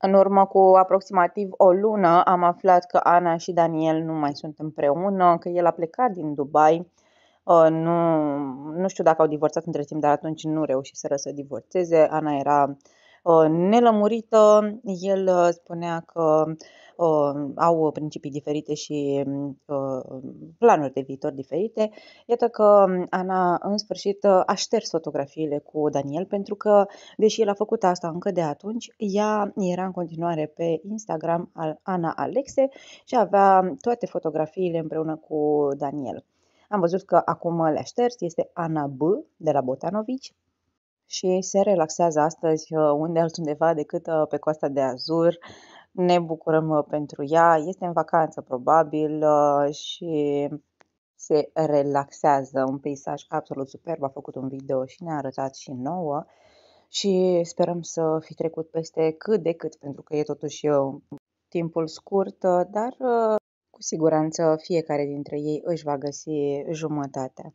În urmă cu aproximativ o lună am aflat că Ana și Daniel nu mai sunt împreună, că el a plecat din Dubai. Uh, nu, nu știu dacă au divorțat între timp, dar atunci nu reușiseră să divorțeze. Ana era Ă, nelămurită. El ă, spunea că ă, au principii diferite și planuri de viitor diferite. Iată că Ana, în sfârșit, a șters fotografiile cu Daniel pentru că, deși el a făcut asta încă de atunci, ea era în continuare pe Instagram al Ana Alexe și avea toate fotografiile împreună cu Daniel. Am văzut că acum le-a șters, este Ana B de la Botanovici, și ei se relaxează astăzi uh, unde altundeva decât uh, pe coasta de Azur. Ne bucurăm uh, pentru ea, este în vacanță probabil și se relaxează. Un peisaj absolut superb, a făcut un video și ne-a arătat și nouă și sperăm să fi trecut peste cât de cât, pentru că e totuși timpul scurt, dar cu siguranță fiecare dintre ei își va găsi jumătatea.